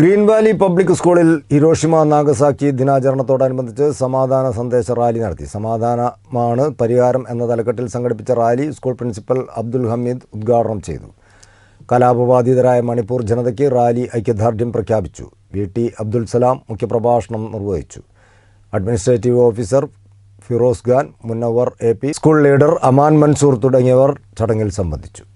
green Valley Public സ്കൂളിൽ Hiroshima Nagasaki ദിനാചരണത്തോടനുബന്ധിച്ച് സമാധാന സന്ദേശ റാലി നടത്തി സമാധാനമാണ് പരിഹാരം എന്ന തലക്കെട്ടിൽ സംഘടിപ്പിച്ച rally school principal Abdul Hamid ഉദ്ഘാടനം ചെയ്തു കലാപബാധിതരായ മണിപ്പൂർ ജനതയ്ക്ക് റാലി ഐക്യദാർഢ്യം പ്രഖ്യാപിച്ചു വി ടി അബ്ദുൽ സലാം മുഖ്യപ്രഭാഷണം നിർവഹിച്ചു administrative officer Firoz Khan Munavvar A P school leader Aman Mansoor തുടങ്ങിയവർ ചടങ്ങിൽ സംബന്ധിച്ചു